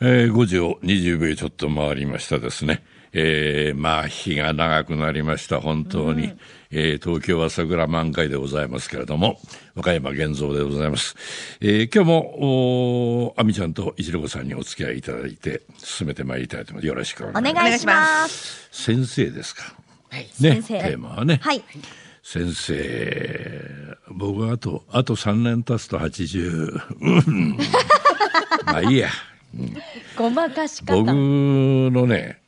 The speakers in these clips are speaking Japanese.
えー、5時を20秒ちょっと回りましたですね。えー、まあ、日が長くなりました、本当に。うん、えー、東京は桜満開でございますけれども、和歌山現像でございます。えー、今日も、お、アミちゃんと一郎さんにお付き合いいただいて、進めてまいりたいと思います。よろしくお願いします。先生ですか。はい。ね、テーマはね。はい。先生、僕はあと、あと3年経つと80。まあいいや。ごまかし方僕のね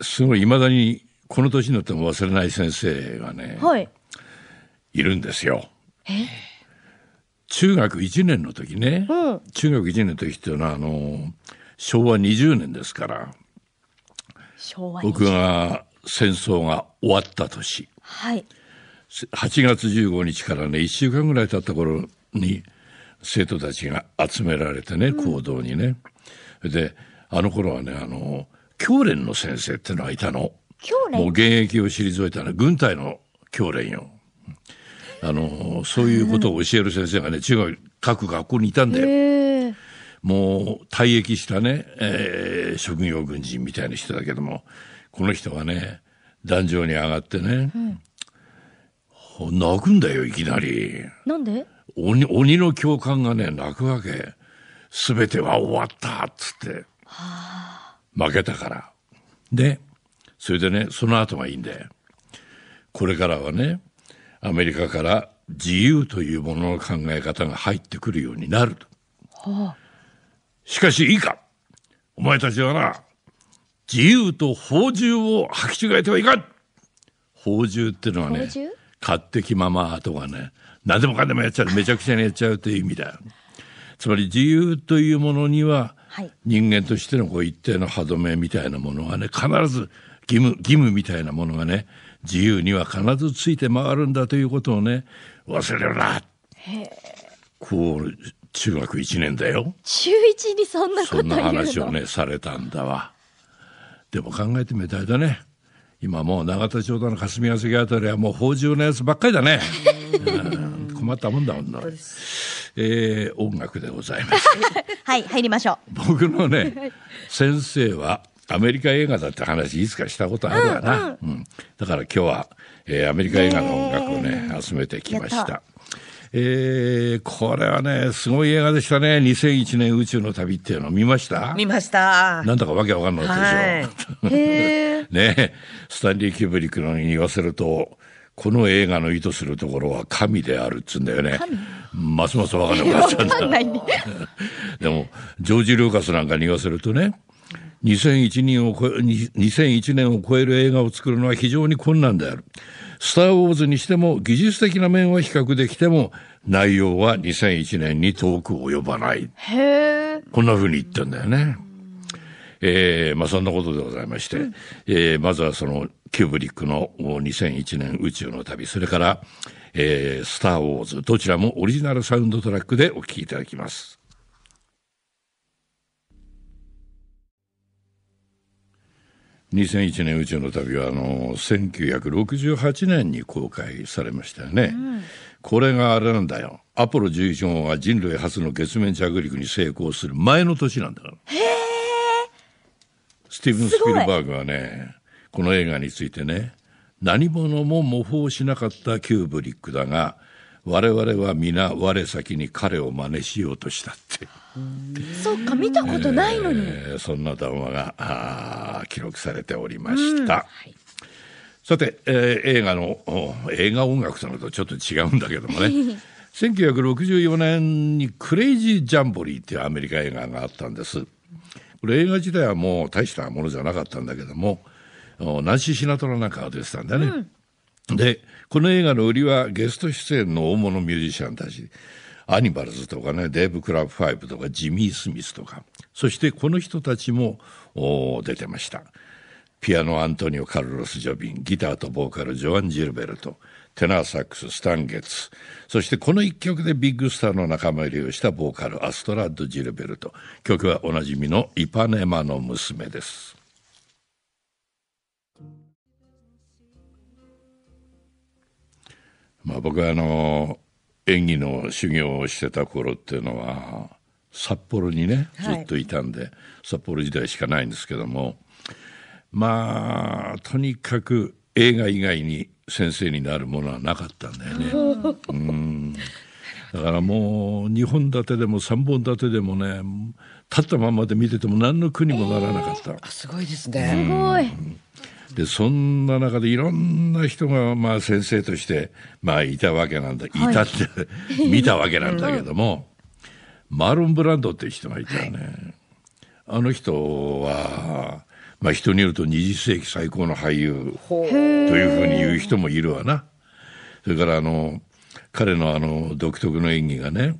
すごいいまだにこの年になっても忘れない先生がね、はい、いるんですよ。中学1年の時ね、うん、中学1年の時っていうのはあの昭和20年ですから僕が戦争が終わった年、はい、8月15日からね1週間ぐらい経った頃に生徒たちが集められてね、行動にね。うん、で、あの頃はね、あの、教練の先生ってのがいたの。もう現役を退いたの、軍隊の教練よ。あの、そういうことを教える先生がね、中学、各学校にいたんだよ。もう退役したね、えー、職業軍人みたいな人だけども、この人がね、壇上に上がってね、うん、泣くんだよ、いきなり。なんで鬼鬼の教官がね、泣くわけ。すべては終わったっつって。負けたから。で、それでね、その後がいいんで、これからはね、アメリカから自由というものの考え方が入ってくるようになると。しかしいいか、お前たちはな、自由と宝珠を履き違えてはいかん宝珠っていうのはね、買ってきまま後がね、何でもかんでもやっちゃう、めちゃくちゃにやっちゃうという意味だつまり自由というものには、人間としてのこう一定の歯止めみたいなものがね、必ず義務、義務みたいなものがね、自由には必ずついて回るんだということをね、忘れるな。こう、中学1年だよ。中1にそんなことそんな話をね、されたんだわ。でも考えてみたいだね。今もう永田町田の霞が関あたりはもう宝珠のやつばっかりだね。困ったもんだもんな。えー、音楽でございます。はい、入りましょう。僕のね、先生は、アメリカ映画だって話いつかしたことあるわな。うん、うんうん、だから今日は、えー、アメリカ映画の音楽をね、えー、集めてきました。えー、これはね、すごい映画でしたね。2001年宇宙の旅っていうの見ました見ました。なんだかわけわかんないでしょ。はい、ねスタンリー・キューブリックのに言わせると、この映画の意図するところは神であるっつうんだよね。ますますわかんなくなっちゃうんだ。ね、でも、ジョージ・ルーカスなんかに言わせるとね、2001年を超え、2001年を超える映画を作るのは非常に困難である。スター・ウォーズにしても技術的な面は比較できても内容は2001年に遠く及ばない。へこんな風に言ってんだよね。えー、まあそんなことでございまして、うん、えー、まずはそのキューブリックの2001年宇宙の旅、それから、えー、スター・ウォーズ、どちらもオリジナルサウンドトラックでお聴きいただきます。2001年宇宙の旅はあの1968年に公開されましたよね、うん、これがあれなんだよアポロ11号が人類初の月面着陸に成功する前の年なんだからへティーブン・スピルバーグはね、この映画についてね、何者も模倣しなかったキューブリックだが、我々は皆我先に彼を真似しようとしたって。そっか、見たことないのに。えー、そんな談話が記録されておりました。うんはいさて、えー、映画の映画音楽とのとちょっと違うんだけどもね1964 年に「クレイジー・ジャンボリー」っていうアメリカ映画があったんですこれ映画自体はもう大したものじゃなかったんだけども、ナンシー・シナトラなんかが出てたんだね。うん、で、この映画の売りはゲスト出演の大物ミュージシャンたち。アニバルズとかね、デーブ・クラブ・ファイブとか、ジミー・スミスとか、そしてこの人たちも出てました。ピアノ、アントニオ・カルロス・ジョビン、ギターとボーカル、ジョアン・ジルベルト、テナーサックス、スタンゲツ。そしてこの一曲でビッグスターの仲間入りをしたボーカル、アストラッド・ジルベルト。曲はおなじみのイパネマの娘です。まあ僕はあの、演技の修行をしてた頃っていうのは、札幌にね、ずっといたんで、はい、札幌時代しかないんですけども、まあ、とにかく映画以外に先生になるものはなかったんだよね。うんだからもう2本立てでも3本立てでもね立ったままで見てても何の苦にもならなかった。えー、すごいですね。すごい。でそんな中でいろんな人がまあ先生としてまあいたわけなんだ、はい、いたって見たわけなんだけども、マーロン・ブランドって人がいたよね、はい、あの人はまあ、人によると20世紀最高の俳優というふうに言う人もいるわな。それからあの彼のあの独特の演技がね、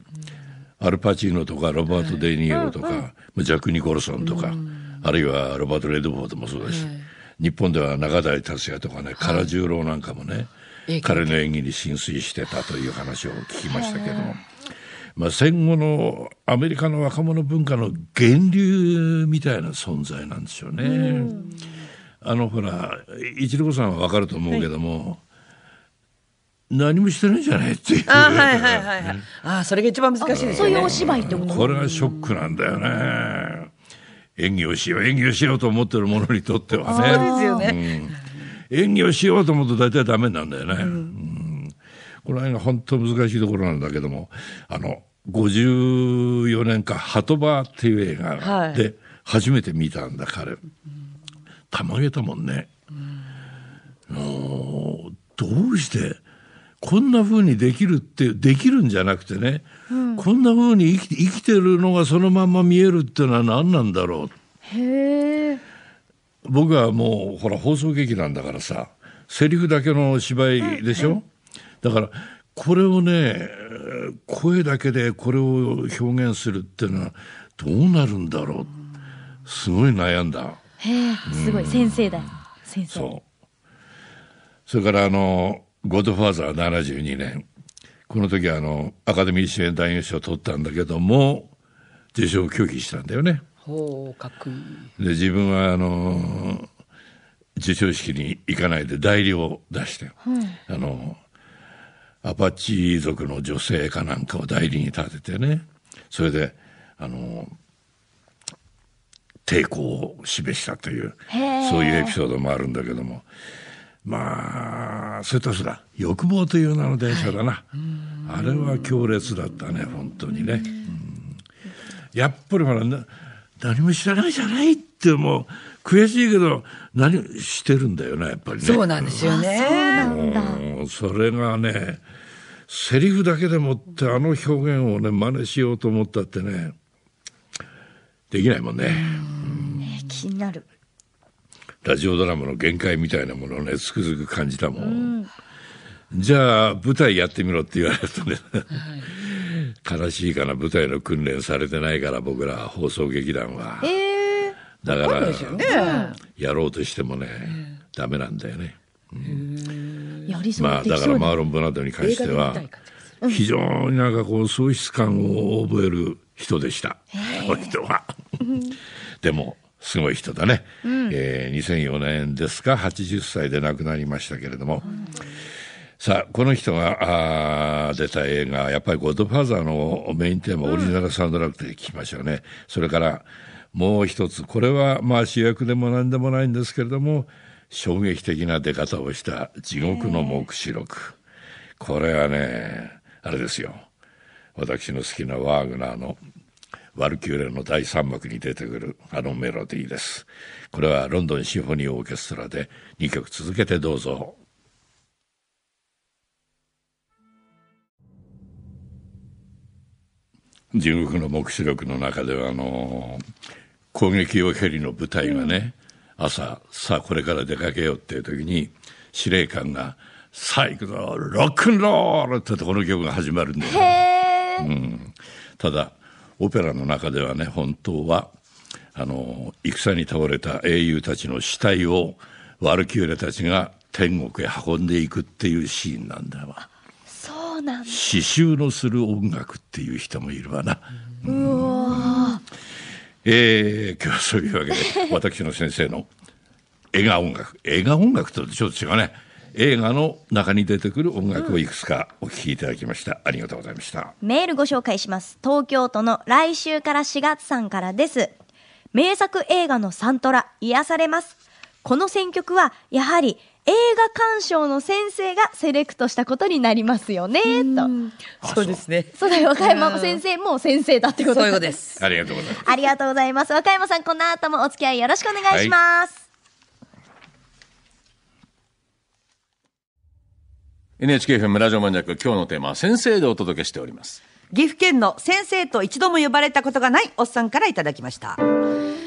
アルパチーノとかロバート・デ・ニーロとか、ジャック・ニコルソンとか、あるいはロバート・レッドボードもそうだし、日本では中谷達也とかね唐十郎なんかもね、彼の演技に浸水してたという話を聞きましたけども。まあ、戦後のアメリカの若者文化の源流みたいな存在なんですよね。うあのほら一郎さんはわかると思うけども、はい何もしてないじゃないっていうあ、はいはいはいはい、あそれが一番難しいです、ね、そういうお芝居ってことこれはショックなんだよね演技をしよう演技をしようと思ってる者にとってはねそうですよね、うん、演技をしようと思うと大体ダメなんだよね、うんこの辺が本当難しいところなんだけども、あの、54年か、鳩場っていう映画で初めて見たんだ、彼。たまげたもんね。うどうして、こんなふうにできるってできるんじゃなくてね、うん、こんなふうに生き生きてるのがそのまま見えるっていうのは何なんだろうへ僕はもうほら放送劇なんだからさセリフだけの芝居でしょ、だからこれをね声だけでこれを表現するっていうのはどうなるんだろうすごい悩んだへえすごい、先生だ先生そうそれからあの「ゴッドファーザー」72年この時あのアカデミー主演男優賞を取ったんだけども受賞を拒否したんだよねほうかっこいいで自分はあの授賞式に行かないで代理を出して、うん、あのアパッチ族の女性かなんかを代理に立ててねそれであの抵抗を示したというそういうエピソードもあるんだけどもまあそれとそら欲望という名の電車だな、はい、あれは強烈だったね本当にね。やっぱりほら何も知らないじゃないって思う悔しいけど何してるんだよな、やっぱりねそうなんですよねそれがねセリフだけでもってあの表現をね真似しようと思ったってねできないもんね、ね、気になるラジオドラマの限界みたいなものをねつくづく感じたもん、うんじゃあ舞台やってみろって言われるとね悲しいかな舞台の訓練されてないから僕ら放送劇団は。えーだから、やろうとしてもね、ダメなんだよね。まあ、だからマーロン・ブラッドに関しては、非常になんかこう、喪失感を覚える人でした。この人は。でも、すごい人だね。うん、えー、2004年ですか、80歳で亡くなりましたけれども。さあ、この人があ出た映画、やっぱりゴッドファーザーのメインテーマ、オリジナルサウンドラックで聞きましょうね。それから、もう一つ、これはまあ主役でも何でもないんですけれども、衝撃的な出方をした地獄の黙示録。これはね、あれですよ。私の好きなワーグナーのワルキューレの第3幕に出てくるあのメロディーです。これはロンドンシフォニーオーケストラで2曲続けてどうぞ。地獄の黙示録の中ではあの攻撃用ヘリの部隊がね、朝、さあこれから出かけようっていう時に、司令官が、さあ行くぞ、ロックンロールってこの曲が始まるんだよ、ね、うん。ただ、オペラの中ではね、本当は、あの、戦に倒れた英雄たちの死体を、ワルキューレたちが天国へ運んでいくっていうシーンなんだわ。そうなん刺繍のする音楽っていう人もいるわな。うわ、えー、今日はそういうわけで、私の先生の映画音楽、映画音楽とちょっと違うね。映画の中に出てくる音楽をいくつかお聞きいただきました、うん、ありがとうございましたメールご紹介します東京都の来週から4月さんからです名作映画のサントラ癒されますこの選曲はやはり映画鑑賞の先生がセレクトしたことになりますよね、と。そうですね。そうだよ、和歌山先生も先生だってことそういうことです。ありがとうございます。ありがとうございます。山さん、この後もお付き合いよろしくお願いします。はい、NHKFM ラジオマンジャック、今日のテーマは先生でお届けしております。岐阜県の先生と一度も呼ばれたことがないおっさんからいただきました。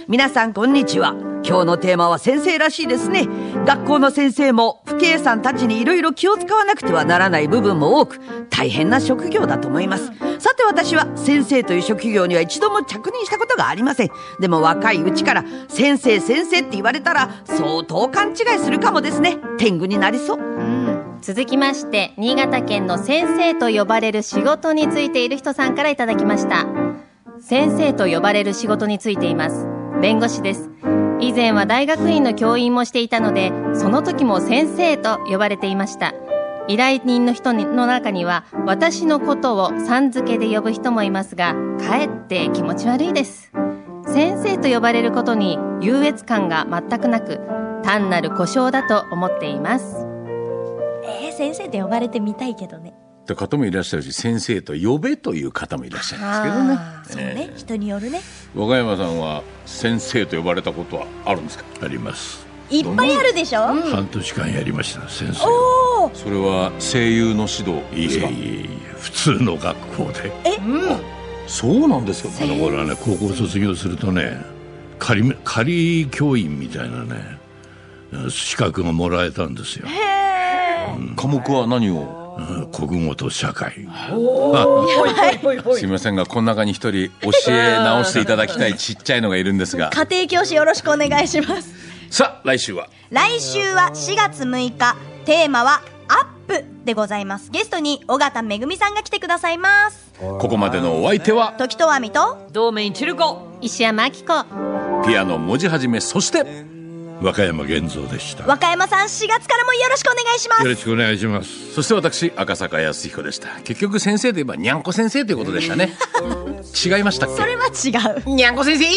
皆さんこんにちは今日のテーマは先生らしいですね学校の先生も父兄さんたちにいろいろ気を使わなくてはならない部分も多く大変な職業だと思いますさて私は先生という職業には一度も着任したことがありませんでも若いうちから先生先生って言われたら相当勘違いするかもですね天狗になりそう続きまして新潟県の先生と呼ばれる仕事についている人さんからいただきました先生と呼ばれる仕事についています弁護士です以前は大学院の教員もしていたのでその時も先生と呼ばれていました依頼人の人の中には私のことをさん付けで呼ぶ人もいますがかえって気持ち悪いです先生と呼ばれることに優越感が全くなく単なる故障だと思っていますえー、先生と呼ばれてみたいけどねっ方もいらっしゃるし先生と呼べという方もいらっしゃるんですけどね。そうね、えー、人によるね。和歌山さんは先生と呼ばれたことはあるんですか。あります。いっぱいあるでしょ。う半年間やりました先生。それは声優の指導いいえいえ普通の学校で。え、うん、そうなんですよ。あの頃はね高校卒業するとね仮仮教員みたいなね資格がもらえたんですよ。へー科目は何を。国語と社会すいませんがこの中に一人教え直していただきたいちっちゃいのがいるんですが家庭教師よろしくお願いしますさあ来週は来週は4月6日テーマはアップでございますゲストに尾形めぐみさんが来てくださいますここまでのお相手は時と亜美と道明千鶴子石山明子ピアノ文字始めそして和歌山玄三でした和歌山さん4月からもよろしくお願いしますよろしくお願いしますそして私赤坂康彦でした結局先生といえばにゃんこ先生ということでしたね 違いましたそれは違うにゃんこ先生